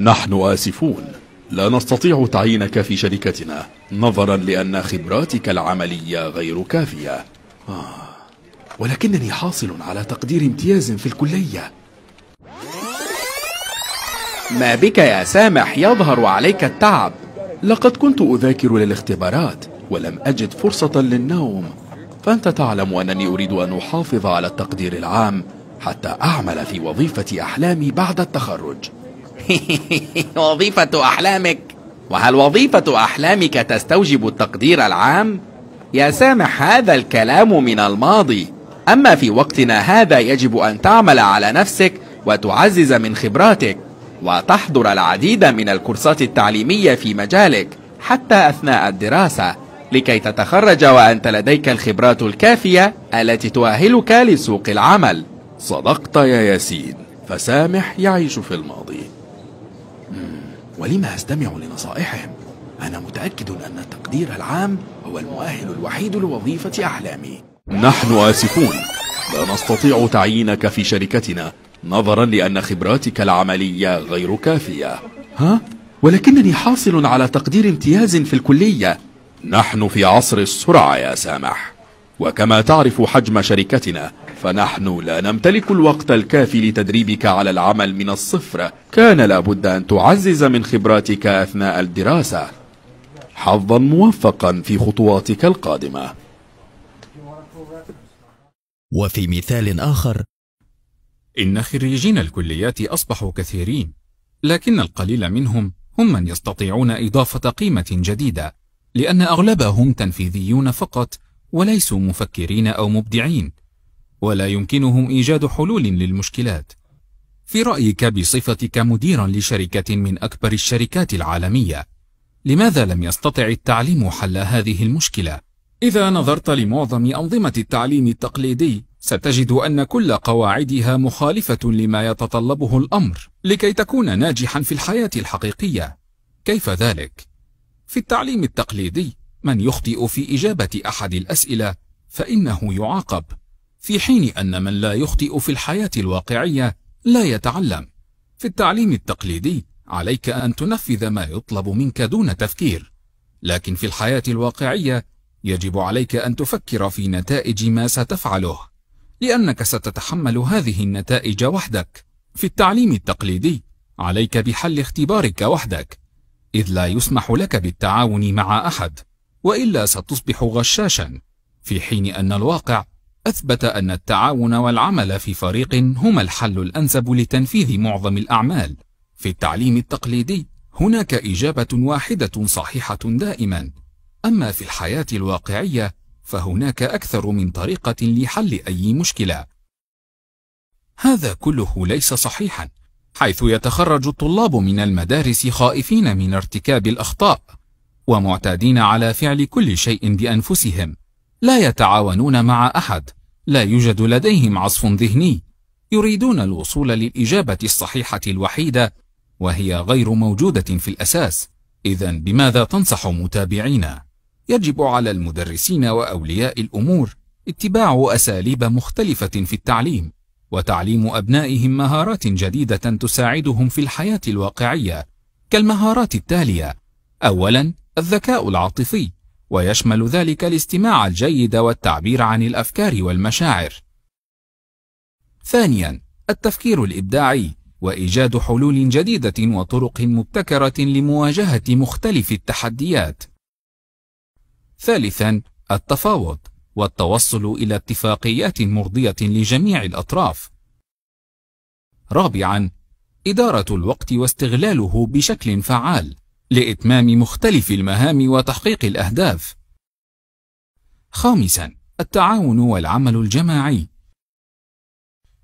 نحن آسفون لا نستطيع تعيينك في شركتنا نظرا لأن خبراتك العملية غير كافية آه، ولكنني حاصل على تقدير امتياز في الكلية ما بك يا سامح يظهر عليك التعب لقد كنت أذاكر للاختبارات ولم أجد فرصة للنوم فأنت تعلم أنني أريد أن أحافظ على التقدير العام حتى أعمل في وظيفة أحلامي بعد التخرج وظيفة أحلامك وهل وظيفة أحلامك تستوجب التقدير العام؟ يا سامح هذا الكلام من الماضي أما في وقتنا هذا يجب أن تعمل على نفسك وتعزز من خبراتك وتحضر العديد من الكورسات التعليمية في مجالك حتى أثناء الدراسة لكي تتخرج وأنت لديك الخبرات الكافية التي تؤهلك لسوق العمل صدقت يا ياسين فسامح يعيش في الماضي ولم أستمع لنصائحهم أنا متأكد أن التقدير العام هو المؤهل الوحيد لوظيفة أحلامي نحن آسفون لا نستطيع تعيينك في شركتنا نظرا لأن خبراتك العملية غير كافية ها؟ ولكنني حاصل على تقدير امتياز في الكلية نحن في عصر السرعة يا سامح وكما تعرف حجم شركتنا فنحن لا نمتلك الوقت الكافي لتدريبك على العمل من الصفر كان لابد أن تعزز من خبراتك أثناء الدراسة حظا موفقا في خطواتك القادمة وفي مثال آخر إن خريجين الكليات أصبحوا كثيرين لكن القليل منهم هم من يستطيعون إضافة قيمة جديدة لأن أغلبهم تنفيذيون فقط وليسوا مفكرين أو مبدعين ولا يمكنهم إيجاد حلول للمشكلات في رأيك بصفتك مديرا لشركة من أكبر الشركات العالمية لماذا لم يستطع التعليم حل هذه المشكلة؟ إذا نظرت لمعظم أنظمة التعليم التقليدي ستجد أن كل قواعدها مخالفة لما يتطلبه الأمر لكي تكون ناجحا في الحياة الحقيقية كيف ذلك؟ في التعليم التقليدي من يخطئ في إجابة أحد الأسئلة فإنه يعاقب في حين أن من لا يخطئ في الحياة الواقعية لا يتعلم في التعليم التقليدي عليك أن تنفذ ما يطلب منك دون تفكير لكن في الحياة الواقعية يجب عليك أن تفكر في نتائج ما ستفعله لأنك ستتحمل هذه النتائج وحدك في التعليم التقليدي عليك بحل اختبارك وحدك إذ لا يسمح لك بالتعاون مع أحد وإلا ستصبح غشاشا في حين أن الواقع أثبت أن التعاون والعمل في فريق هما الحل الأنسب لتنفيذ معظم الأعمال في التعليم التقليدي هناك إجابة واحدة صحيحة دائما أما في الحياة الواقعية فهناك أكثر من طريقة لحل أي مشكلة هذا كله ليس صحيحا حيث يتخرج الطلاب من المدارس خائفين من ارتكاب الأخطاء ومعتادين على فعل كل شيء بأنفسهم لا يتعاونون مع أحد لا يوجد لديهم عصف ذهني يريدون الوصول للإجابة الصحيحة الوحيدة وهي غير موجودة في الأساس إذا بماذا تنصح متابعينا؟ يجب على المدرسين وأولياء الأمور اتباع أساليب مختلفة في التعليم وتعليم أبنائهم مهارات جديدة تساعدهم في الحياة الواقعية كالمهارات التالية أولا الذكاء العاطفي ويشمل ذلك الاستماع الجيد والتعبير عن الأفكار والمشاعر. ثانياً، التفكير الإبداعي، وإيجاد حلول جديدة وطرق مبتكرة لمواجهة مختلف التحديات. ثالثاً، التفاوض، والتوصل إلى اتفاقيات مرضية لجميع الأطراف. رابعاً، إدارة الوقت واستغلاله بشكل فعال. لإتمام مختلف المهام وتحقيق الأهداف. خامساً: التعاون والعمل الجماعي.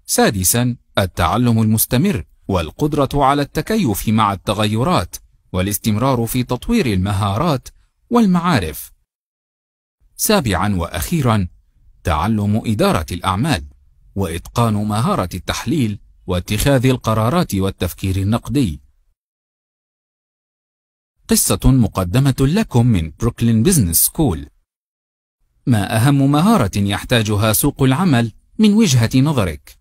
سادساً: التعلم المستمر والقدرة على التكيف مع التغيرات والاستمرار في تطوير المهارات والمعارف. سابعاً وأخيراً: تعلم إدارة الأعمال وإتقان مهارة التحليل واتخاذ القرارات والتفكير النقدي. قصة مقدمة لكم من بروكلين بزنس سكول ما أهم مهارة يحتاجها سوق العمل من وجهة نظرك؟